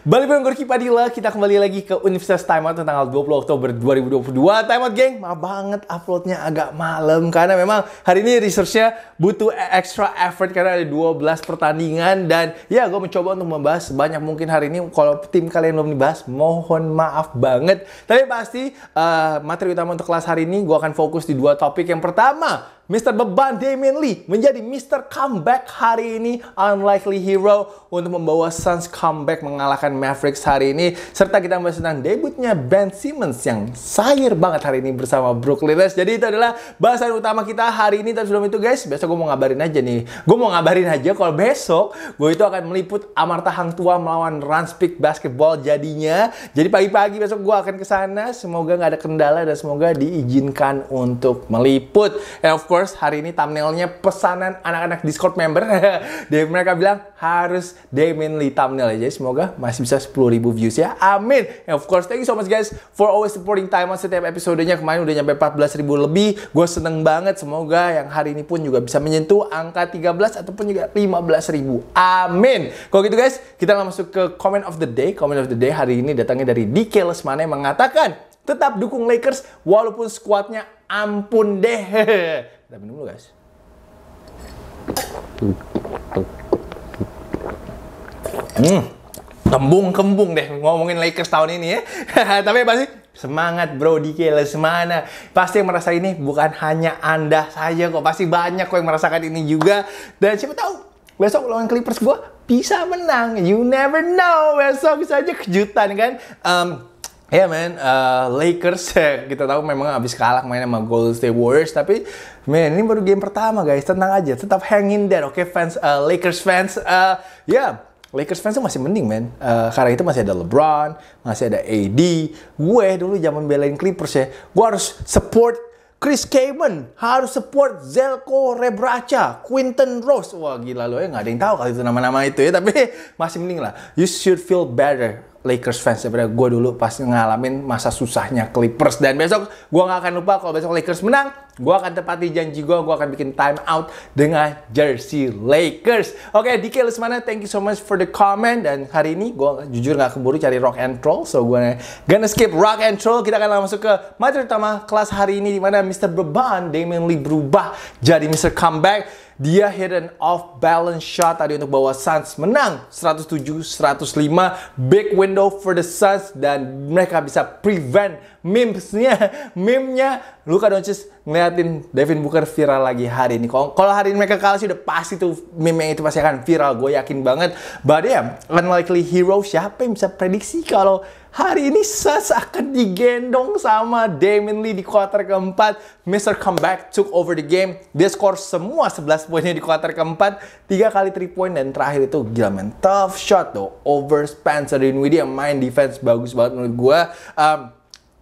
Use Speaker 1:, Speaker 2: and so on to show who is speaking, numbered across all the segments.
Speaker 1: Balik bareng Gorky Padilla, kita kembali lagi ke Universitas Out tanggal 20 Oktober 2022. Out, geng, maaf banget uploadnya agak malam karena memang hari ini researchnya butuh extra effort karena ada 12 pertandingan dan ya gue mencoba untuk membahas sebanyak mungkin hari ini. Kalau tim kalian belum dibahas, mohon maaf banget. Tapi pasti uh, materi utama untuk kelas hari ini gue akan fokus di dua topik. Yang pertama, Mr. Beban Damien Lee menjadi Mr. Comeback hari ini unlikely hero untuk membawa Suns comeback mengalahkan Mavericks hari ini serta kita membahas tentang debutnya Ben Simmons yang sayur banget hari ini bersama Brooklyn Nets. Jadi itu adalah bahasan utama kita hari ini tapi sebelum itu guys, besok gue mau ngabarin aja nih. Gue mau ngabarin aja kalau besok gue itu akan meliput Amarta Hang Tua melawan Ranspik Basketball jadinya. Jadi pagi-pagi besok gue akan ke sana. Semoga nggak ada kendala dan semoga diizinkan untuk meliput. And of course hari ini thumbnailnya pesanan anak-anak Discord member. Dari mereka bilang harus Damien thumbnail aja. semoga masih bisa 10.000 views ya. Amin. And of course, thank you so much guys for always supporting Time on setiap episodenya. Kemarin udah nyampe 14.000 lebih. Gue seneng banget. Semoga yang hari ini pun juga bisa menyentuh angka 13 ataupun juga 15.000. Amin. Kalau gitu guys, kita langsung ke comment of the day. Comment of the day hari ini datangnya dari DK Lesmane mengatakan tetap dukung Lakers walaupun skuadnya ampun deh. Kita minum dulu guys. Hmm, kembung-kembung deh ngomongin Lakers tahun ini ya. Tapi pasti Semangat bro di Keles mana? Pasti yang merasa ini bukan hanya Anda saja kok. Pasti banyak kok yang merasakan ini juga. Dan siapa tahu besok lawan Clippers gue bisa menang. You never know. Besok bisa aja kejutan kan. Um, Ya yeah, eh, man, uh, Lakers ya kita tahu memang abis kalah main sama Golden State Warriors tapi man ini baru game pertama guys tenang aja tetap hang in there oke okay, fans uh, Lakers fans uh, ya yeah. Lakers fans masih mending man uh, karena itu masih ada LeBron masih ada AD gue dulu zaman belain Clippers ya gue harus support Chris Kamen harus support Zelko Rebraca, Quinton Rose. Wah gila lo ya, nggak ada yang tahu kali itu nama-nama itu ya. Tapi masih mending lah. You should feel better Lakers fans daripada gue dulu pas ngalamin masa susahnya Clippers. Dan besok gue nggak akan lupa kalau besok Lakers menang, Gue akan tepati janji gue, gue akan bikin time out dengan jersey Lakers. Oke, okay, DK Lesmana, thank you so much for the comment. Dan hari ini gue jujur gak keburu cari rock and roll, so gue gonna skip rock and roll. Kita akan langsung ke materi utama kelas hari ini, dimana Mr. Beban Damian Lee berubah jadi Mr. Comeback dia hit an off balance shot tadi untuk bawa Suns menang 107-105 big window for the Suns dan mereka bisa prevent memesnya meme Luka Doncic ngeliatin Devin Booker viral lagi hari ini kalau hari ini mereka kalah sih udah pasti tuh meme itu pasti akan viral gue yakin banget but yeah unlikely hero siapa yang bisa prediksi kalau hari ini Suns akan digendong sama Damon Lee di kuarter keempat. Mr. Comeback took over the game. Dia skor semua 11 poinnya di kuarter keempat. Tiga kali 3 point dan terakhir itu gila man. Tough shot tuh over Spencer Dinwiddie yang main defense bagus banget menurut gue. Um,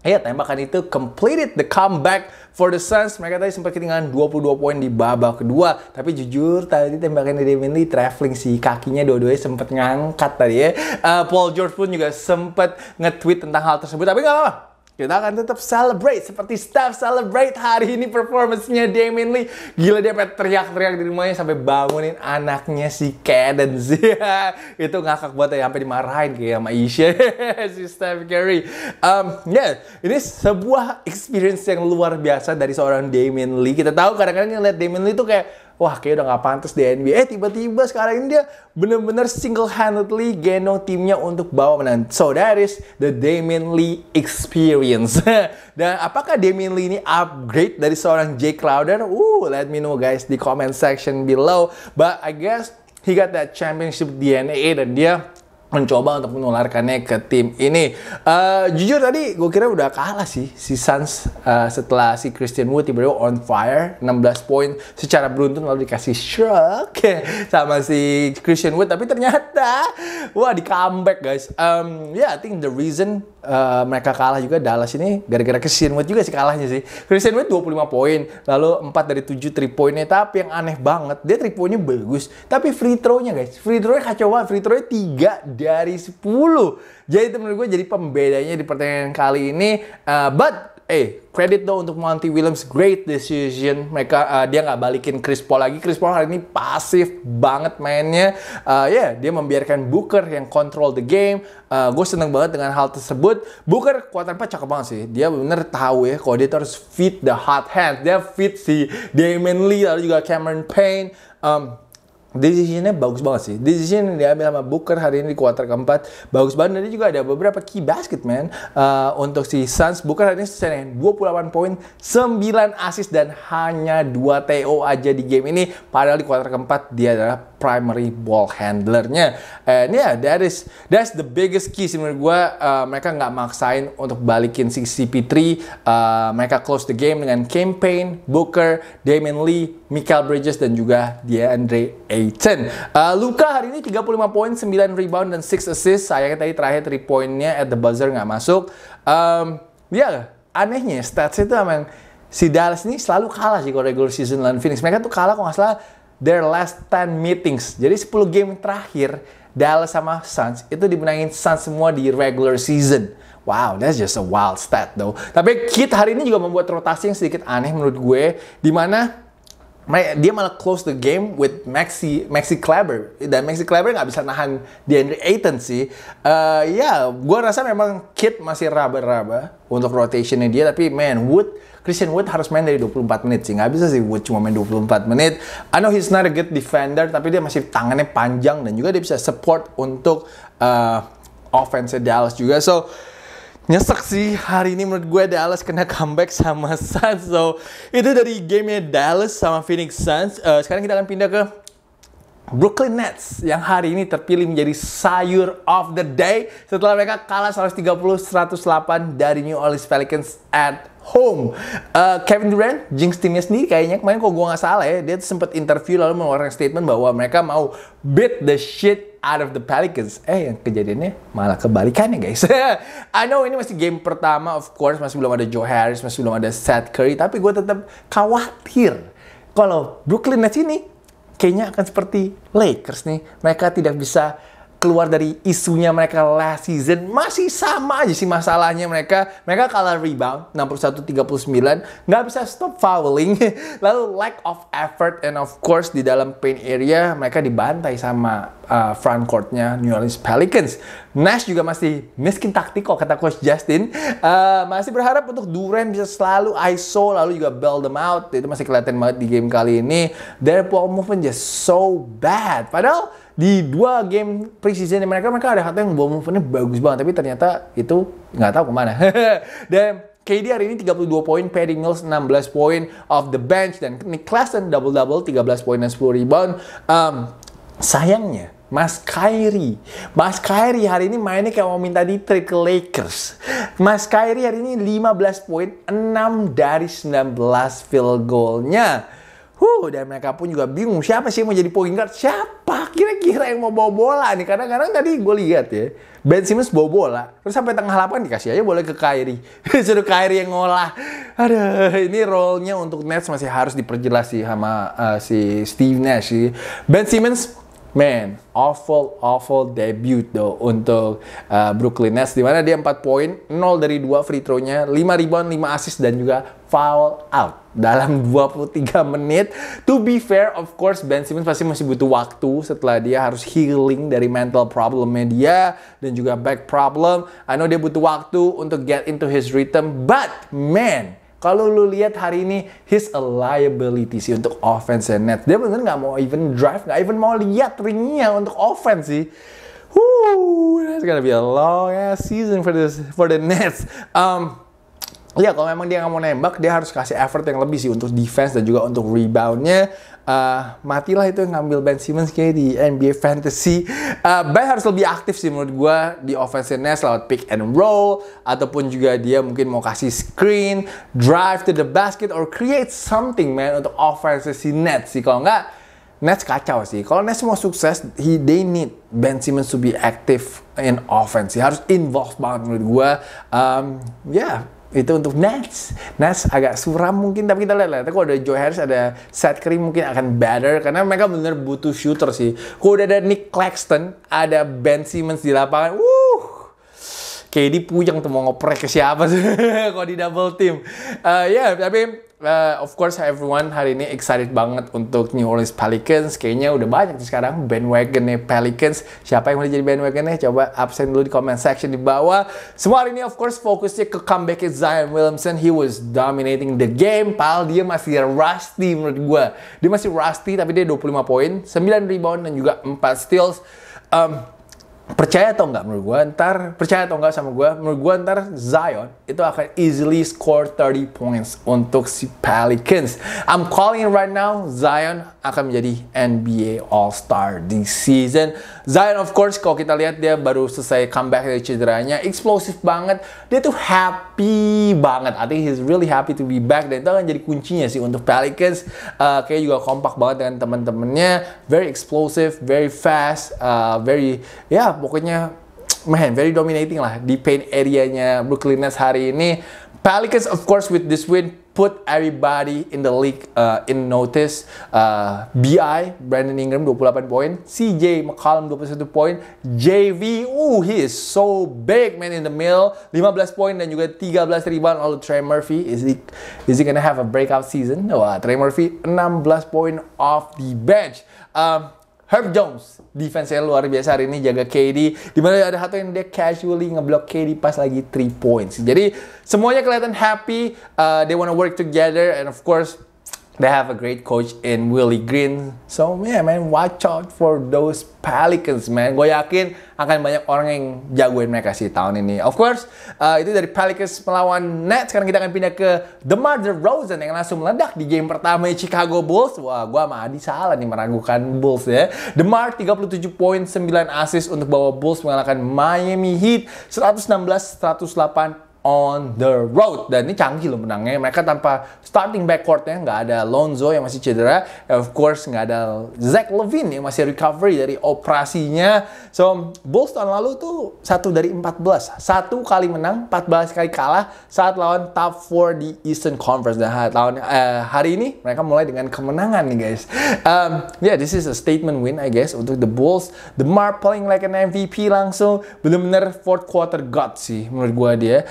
Speaker 1: Ya, tembakan itu completed the comeback For the Suns, mereka tadi sempat ketinggalan 22 poin di babak kedua. Tapi jujur, tadi tembakan dari Manly traveling sih. Kakinya dua-duanya sempat ngangkat tadi ya. Uh, Paul George pun juga sempat nge-tweet tentang hal tersebut. Tapi nggak apa-apa. Kita akan tetap celebrate seperti staff celebrate hari ini performancenya nya Damien Lee. Gila dia pengen teriak-teriak di rumahnya sampai bangunin anaknya si Cadence. Itu ngakak buat ya sampai dimarahin kayak sama Isha si Steph Curry. Um, ya, yeah, ini sebuah experience yang luar biasa dari seorang Damien Lee. Kita tahu kadang-kadang ngeliat Damien Lee tuh kayak wah kayak udah gak pantas di NBA. Eh tiba-tiba sekarang ini dia bener-bener single-handedly genong timnya untuk bawa menang. So that is the Damian Lee experience. Dan apakah Damian Lee ini upgrade dari seorang Jay Crowder? Uh, let me know guys di comment section below. But I guess he got that championship DNA dan dia mencoba untuk menularkannya ke tim ini. Uh, jujur tadi gue kira udah kalah sih si Suns uh, setelah si Christian Wood tiba-tiba on fire 16 poin secara beruntun lalu dikasih shock sama si Christian Wood tapi ternyata wah di comeback guys. Um, ya yeah, I think the reason uh, mereka kalah juga Dallas ini gara-gara Christian Wood juga sih kalahnya sih. Christian Wood 25 poin lalu 4 dari 7 3 poinnya tapi yang aneh banget dia 3 poinnya bagus tapi free throw-nya guys. Free throw-nya kacau banget. Free throw-nya 3 dari 10. Jadi temen gue jadi pembedanya di pertandingan kali ini. Uh, but eh kredit dong untuk Monty Williams great decision mereka uh, dia nggak balikin Chris Paul lagi Chris Paul hari ini pasif banget mainnya uh, ya yeah, dia membiarkan Booker yang control the game uh, gue seneng banget dengan hal tersebut Booker kuat apa? cakep banget sih dia bener tahu ya kalau dia harus fit the hot hand dia fit si Damian Lee lalu juga Cameron Payne um, Decisionnya bagus banget sih. Decision yang diambil sama Booker hari ini di kuarter keempat bagus banget. Dan dia juga ada beberapa key basket man uh, untuk si Suns. Booker hari ini selesai 28 poin, 9 assist dan hanya 2 TO aja di game ini. Padahal di kuarter keempat dia adalah primary ball handlernya. And yeah, that is that's the biggest key sih menurut gue. Uh, mereka nggak maksain untuk balikin si CP3. Uh, mereka close the game dengan campaign, Booker, Damian Lee, Michael Bridges dan juga DeAndre Ayton. Uh, Luka hari ini 35 poin, 9 rebound dan 6 assist. Sayangnya tadi terakhir 3 poinnya at the buzzer nggak masuk. Um, ya yeah, anehnya ya, stats itu emang si Dallas ini selalu kalah sih kalau regular season lawan Phoenix. Mereka tuh kalah kalau nggak salah their last 10 meetings. Jadi 10 game terakhir Dallas sama Suns itu dimenangin Suns semua di regular season. Wow, that's just a wild stat though. Tapi Kit hari ini juga membuat rotasi yang sedikit aneh menurut gue, di mana dia malah close the game with Maxi Maxi Kleber dan Maxi Kleber nggak bisa nahan DeAndre Ayton sih. Uh, ya, yeah, gue rasa memang Kit masih raba-raba untuk rotationnya dia, tapi man Wood Christian Wood harus main dari 24 menit sih. Nggak bisa sih Wood cuma main 24 menit. I know he's not a good defender, tapi dia masih tangannya panjang dan juga dia bisa support untuk uh, offense Dallas juga. So, nyesek sih hari ini menurut gue Dallas kena comeback sama Suns. So, itu dari gamenya Dallas sama Phoenix Suns. Uh, sekarang kita akan pindah ke Brooklyn Nets yang hari ini terpilih menjadi sayur of the day setelah mereka kalah 130-108 dari New Orleans Pelicans at home. Uh, Kevin Durant, jinx timnya sendiri kayaknya kemarin kok gue nggak salah ya, dia sempat interview lalu mengeluarkan statement bahwa mereka mau beat the shit out of the Pelicans. Eh, yang kejadiannya malah kebalikannya guys. I know ini masih game pertama of course, masih belum ada Joe Harris, masih belum ada Seth Curry, tapi gue tetap khawatir kalau Brooklyn Nets ini kayaknya akan seperti Lakers nih. Mereka tidak bisa keluar dari isunya mereka last season masih sama aja sih masalahnya mereka mereka kalah rebound 61 39 nggak bisa stop fouling lalu lack of effort and of course di dalam paint area mereka dibantai sama uh, front courtnya New Orleans Pelicans Nash juga masih miskin taktik kok kata coach Justin uh, masih berharap untuk Durant bisa selalu iso lalu juga bail them out itu masih kelihatan banget di game kali ini their ball movement just so bad padahal di dua game preseason mereka mereka ada satu yang bawa movementnya bagus banget tapi ternyata itu nggak tahu kemana dan KD hari ini 32 poin, Perry Mills 16 poin off the bench dan Nick Claston double-double 13 poin dan 10 rebound. Um, sayangnya Mas Kyrie. Mas Kyrie hari ini mainnya kayak mau minta di trick Lakers. Mas Kyrie hari ini 15 poin, 6 dari 19 field goalnya. Huh, dan mereka pun juga bingung siapa sih yang mau jadi point guard? Siapa kira-kira yang mau bawa bola nih? Karena kadang tadi gue lihat ya, Ben Simmons bawa bola, terus sampai tengah lapangan dikasih aja boleh ke Kyrie. Suruh Kyrie yang ngolah. Aduh, ini role-nya untuk Nets masih harus diperjelas sih sama uh, si Steve Nash sih. Ben Simmons man, awful awful debut though untuk uh, Brooklyn Nets di mana dia 4 poin, 0 dari 2 free throw-nya, 5 rebound, 5 assist dan juga foul out dalam 23 menit. To be fair, of course Ben Simmons pasti masih butuh waktu setelah dia harus healing dari mental problemnya dia dan juga back problem. I know dia butuh waktu untuk get into his rhythm, but man, kalau lu lihat hari ini, his a liability sih untuk offense and net. Dia bener nggak mau even drive, nggak even mau lihat ringnya untuk offense sih. Woo, that's gonna be a long ass season for this for the Nets. Um, Iya, kalau memang dia nggak mau nembak, dia harus kasih effort yang lebih sih untuk defense dan juga untuk reboundnya. Uh, matilah itu yang ngambil Ben Simmons kayak di NBA Fantasy. Uh, eh, ben harus lebih aktif sih menurut gue di Nets lewat pick and roll ataupun juga dia mungkin mau kasih screen, drive to the basket or create something man untuk offensive si Nets sih. Kalau nggak Nets kacau sih. Kalau Nets mau sukses, he, they need Ben Simmons to be active in offense. He harus involved banget menurut gue. Um, ya, yeah itu untuk Nets. Nets agak suram mungkin tapi kita lihat lah. Kalau ada Joe Harris ada Seth Curry mungkin akan better karena mereka benar butuh shooter sih. Kalau udah ada Nick Claxton, ada Ben Simmons di lapangan, wuh KD puyeng tuh mau ngoprek ke siapa sih kalau di double team. Uh, ya, yeah, tapi uh, of course everyone hari ini excited banget untuk New Orleans Pelicans. Kayaknya udah banyak sih sekarang bandwagonnya Pelicans. Siapa yang mau jadi bandwagonnya? Coba absen dulu di comment section di bawah. Semua hari ini of course fokusnya ke comeback Zion Williamson. He was dominating the game. Pal dia masih rusty menurut gue. Dia masih rusty tapi dia 25 poin, 9 rebound dan juga 4 steals. Um, percaya atau enggak menurut gue ntar percaya atau enggak sama gue menurut gue ntar Zion itu akan easily score 30 points untuk si Pelicans I'm calling right now Zion akan menjadi NBA All Star this season Zion of course kalau kita lihat dia baru selesai comeback dari cederanya, eksplosif banget. Dia tuh happy banget. I think he's really happy to be back dan itu akan jadi kuncinya sih untuk Pelicans. Uh, kayak juga kompak banget dengan teman-temannya, very explosive, very fast, uh, very ya yeah, pokoknya man very dominating lah di paint areanya Brooklyn Nets hari ini. Pelicans of course with this win put everybody in the league uh, in notice. Uh, BI, Brandon Ingram 28 poin. CJ McCollum 21 poin. JV, oh he is so big man in the middle. 15 poin dan juga 13 rebound oleh Trey Murphy. Is he, is he gonna have a breakout season? Wah, uh, Trey Murphy 16 poin off the bench. Um, Herb Jones, defense-nya luar biasa hari ini jaga KD. Dimana ada satu yang dia casually ngeblok KD pas lagi 3 points. Jadi semuanya kelihatan happy. Uh, they wanna work together and of course they have a great coach in Willie Green. So yeah man, watch out for those Pelicans man. Gue yakin akan banyak orang yang jagoin mereka sih tahun ini. Of course, uh, itu dari Pelicans melawan Nets. Sekarang kita akan pindah ke the Mother Rosen yang langsung meledak di game pertama Chicago Bulls. Wah, gue sama Adi salah nih meragukan Bulls ya. The DeMar 37 poin, 9 assist untuk bawa Bulls mengalahkan Miami Heat 116-108 on the road dan ini canggih loh menangnya mereka tanpa starting backcourtnya nggak ada Lonzo yang masih cedera of course nggak ada Zach Levine yang masih recovery dari operasinya so Bulls tahun lalu tuh satu dari 14 satu kali menang 14 kali kalah saat lawan top 4 di Eastern Conference dan tahun uh, eh, hari ini mereka mulai dengan kemenangan nih guys um, yeah this is a statement win I guess untuk the Bulls The Mar playing like an MVP langsung bener-bener fourth quarter god sih menurut gua dia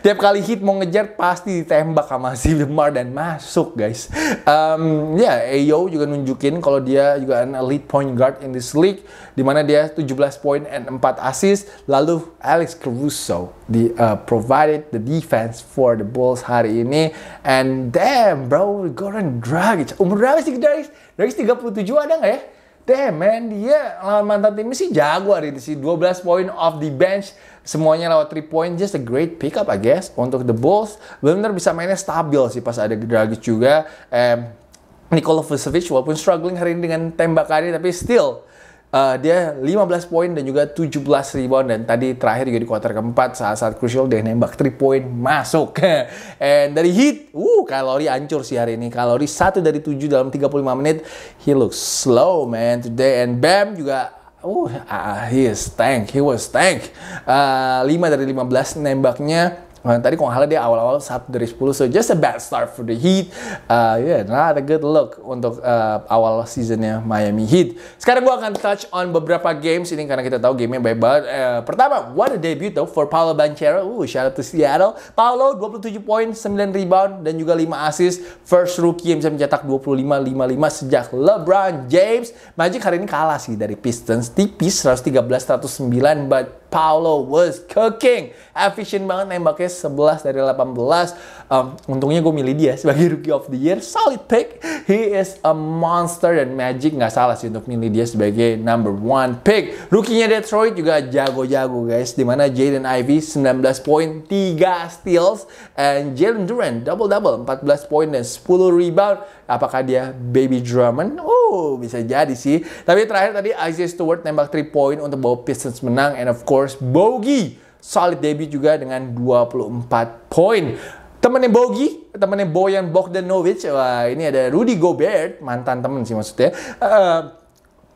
Speaker 1: Tiap kali hit mau ngejar pasti ditembak sama si Lemar dan masuk guys. Um, ya yeah, Ayo juga nunjukin kalau dia juga an elite point guard in this league. Dimana dia 17 point and 4 assist. Lalu Alex Caruso di uh, provided the defense for the Bulls hari ini. And damn bro, Goran Dragic. Umur berapa sih Dragic? Dragic 37 ada nggak ya? damn man, dia lawan mantan timnya sih jago hari ini sih. 12 poin off the bench, semuanya lewat 3 point, just a great pickup I guess. Untuk the Bulls, benar-benar bisa mainnya stabil sih pas ada Dragic juga. Um, Nikola Vucevic walaupun struggling hari ini dengan tembakannya tapi still uh, dia 15 poin dan juga 17 rebound dan tadi terakhir juga di kuarter keempat saat-saat crucial dia nembak 3 poin masuk. And dari hit, uh kalori hancur sih hari ini. Kalori satu dari 7 dalam 35 menit. He looks slow man today and Bam juga uh, uh he is tank, he was tank. Uh, eh, 5 dari 15 nembaknya Uh, tadi kok halnya dia awal-awal satu dari 10, so just a bad start for the Heat. Uh, yeah, not nah, a good look untuk uh, awal seasonnya Miami Heat. Sekarang gue akan touch on beberapa games ini karena kita tahu gamenya baik banget. Uh, pertama, what a debut though for Paolo Banchero. Uh, shout out to Seattle. Paolo 27 poin, 9 rebound, dan juga 5 assist. First rookie yang bisa mencetak 25-55 sejak LeBron James. Magic hari ini kalah sih dari Pistons. Tipis 113-109, but Paulo was cooking. efficient banget nembaknya 11 dari 18. Um, untungnya gue milih dia sebagai rookie of the year. Solid pick. He is a monster dan Magic nggak salah sih untuk milih dia sebagai number one pick. Rookie-nya Detroit juga jago-jago guys. Dimana Jaden Ivey 19 poin, 3 steals. And Jalen Duran double-double 14 poin dan 10 rebound. Apakah dia baby Drummond? Oh, bisa jadi sih. Tapi terakhir tadi Isaiah Stewart nembak 3 point untuk bawa Pistons menang and of course Bogey solid debut juga dengan 24 poin. Temennya Bogi, temennya Boyan Bogdanovic, wah ini ada Rudy Gobert, mantan temen sih maksudnya. Uh,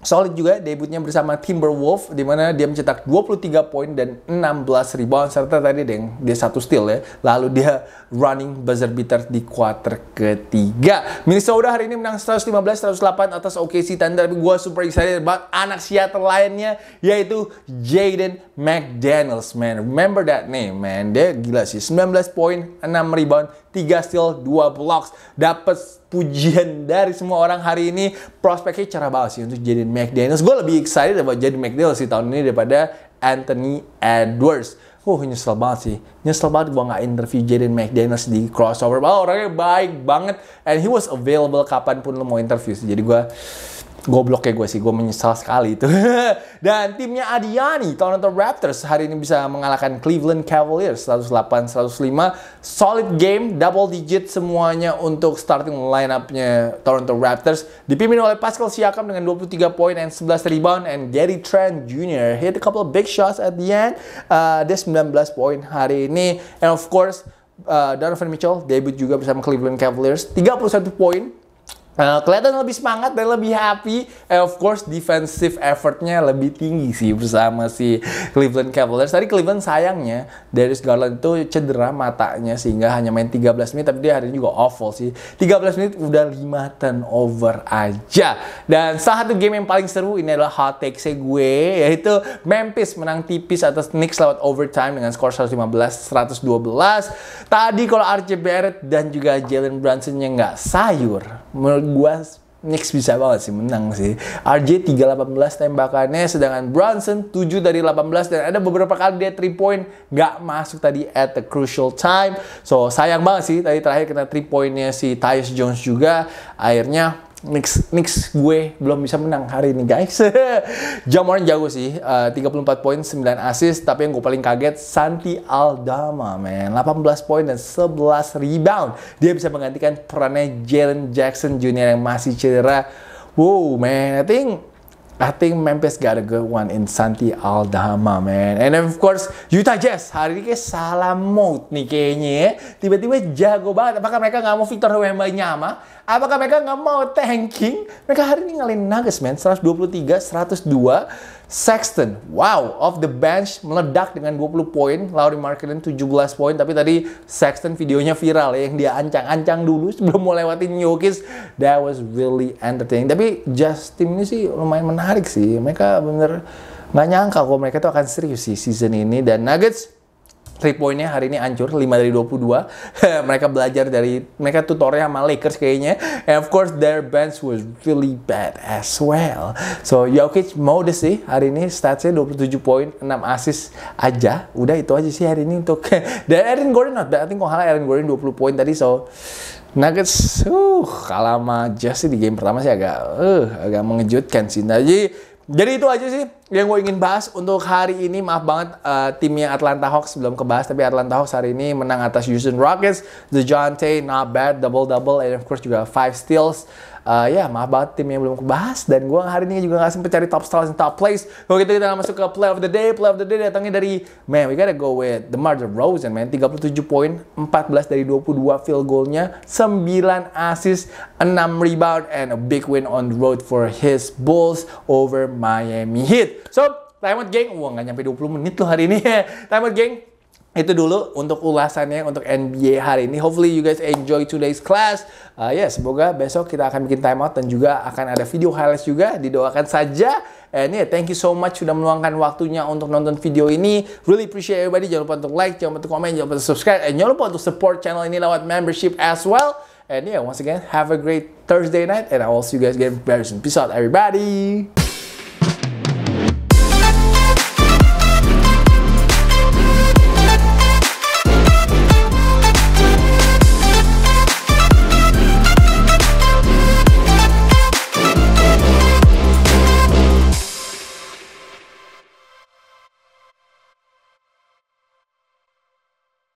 Speaker 1: Solid juga debutnya bersama Timberwolf di mana dia mencetak 23 poin dan 16 rebound serta tadi deng dia satu steal ya. Lalu dia running buzzer beater di quarter ketiga. Minnesota hari ini menang 115-108 atas OKC Thunder. Tapi gue super excited banget anak Seattle lainnya yaitu Jaden McDaniels man. Remember that name man. Dia gila sih 19 poin, 6 rebound, 3 steal, 2 blocks. Dapat pujian dari semua orang hari ini. Prospeknya cerah banget sih untuk Jaden McDaniels. Gue lebih excited about jadi McDaniels sih tahun ini daripada Anthony Edwards. Oh nyesel banget sih. Nyesel banget gue gak interview Jaden McDaniels di crossover. Oh, orangnya baik banget. And he was available kapanpun lo mau interview sih. Jadi gue Goblok kayak gue sih, gue menyesal sekali itu. Dan timnya Adiani, Toronto Raptors hari ini bisa mengalahkan Cleveland Cavaliers 108-105. Solid game, double digit semuanya untuk starting lineupnya Toronto Raptors. Dipimpin oleh Pascal Siakam dengan 23 poin and 11 rebound. And Gary Trent Jr. hit a couple of big shots at the end. Uh, dia 19 poin hari ini. And of course, uh, Donovan Mitchell debut juga bersama Cleveland Cavaliers. 31 poin, Uh, kelihatan lebih semangat dan lebih happy. And eh, of course, defensive effortnya lebih tinggi sih bersama si Cleveland Cavaliers. Tadi Cleveland sayangnya, Darius Garland itu cedera matanya sehingga hanya main 13 menit. Tapi dia hari ini juga awful sih. 13 menit udah 5 turnover aja. Dan salah satu game yang paling seru ini adalah hot take gue, yaitu Memphis menang tipis atas Knicks lewat overtime dengan skor 115-112. Tadi kalau RJ Barrett dan juga Jalen Brunson yang nggak sayur, menurut gue Knicks bisa banget sih menang sih. RJ 3-18 tembakannya, sedangkan Brunson 7 dari 18 dan ada beberapa kali dia 3 point nggak masuk tadi at the crucial time. So sayang banget sih tadi terakhir kena 3 pointnya si Tyus Jones juga. Akhirnya Nix Nix gue belum bisa menang hari ini guys. Jamoran jago sih, eh, uh, 34 poin, 9 assist, tapi yang gue paling kaget Santi Aldama man, 18 poin dan 11 rebound. Dia bisa menggantikan perannya Jalen Jackson Jr. yang masih cedera. Wow man, I think I think Memphis got a good one in Santi Aldama, man. And of course, Utah Jazz. Hari ini kayak salah mood nih kayaknya ya. Tiba-tiba jago banget. Apakah mereka nggak mau Victor Wemba Nyama? Apakah mereka nggak mau tanking? Mereka hari ini ngalahin Nuggets, man. 123, 102. Sexton, wow, off the bench meledak dengan 20 poin, Lauri Markkinen 17 poin, tapi tadi Sexton videonya viral ya, yang dia ancang-ancang dulu sebelum mau lewatin Jokic, that was really entertaining. Tapi Just Team ini sih lumayan menarik sih, mereka bener nggak nyangka kalau mereka tuh akan serius sih season ini, dan Nuggets 3 poinnya hari ini hancur 5 dari 22 mereka belajar dari mereka tutorial sama Lakers kayaknya and of course their bench was really bad as well so Jokic mode sih hari ini statsnya 27 poin 6 asis aja udah itu aja sih hari ini untuk dan Aaron Gordon not bad I think kalau Aaron Gordon 20 poin tadi so Nuggets uh kalah sama Jazz di game pertama sih agak uh, agak mengejutkan sih nah, jadi jadi itu aja sih yang gue ingin bahas untuk hari ini maaf banget uh, timnya Atlanta Hawks belum kebahas tapi Atlanta Hawks hari ini menang atas Houston Rockets. The DeJounte not bad double double and of course juga five steals. Uh, ya yeah, maaf banget timnya belum kebahas dan gue hari ini juga gak sempet cari top stars and top plays. Kalau gitu kita masuk ke play of the day. Play of the day datangnya dari man we gotta go with the Rose and man 37 poin 14 dari 22 field goalnya 9 assists, 6 rebound and a big win on the road for his Bulls over Miami Heat. So, time out geng. Wah, nggak nyampe 20 menit loh hari ini. time out geng. Itu dulu untuk ulasannya untuk NBA hari ini. Hopefully you guys enjoy today's class. Uh, ya, yeah, semoga besok kita akan bikin time out dan juga akan ada video highlights juga. Didoakan saja. And yeah, thank you so much sudah meluangkan waktunya untuk nonton video ini. Really appreciate everybody. Jangan lupa untuk like, jangan lupa untuk komen, jangan lupa untuk subscribe. And jangan lupa untuk support channel ini lewat membership as well. And yeah, once again, have a great Thursday night. And I will see you guys again very soon. Peace out, everybody.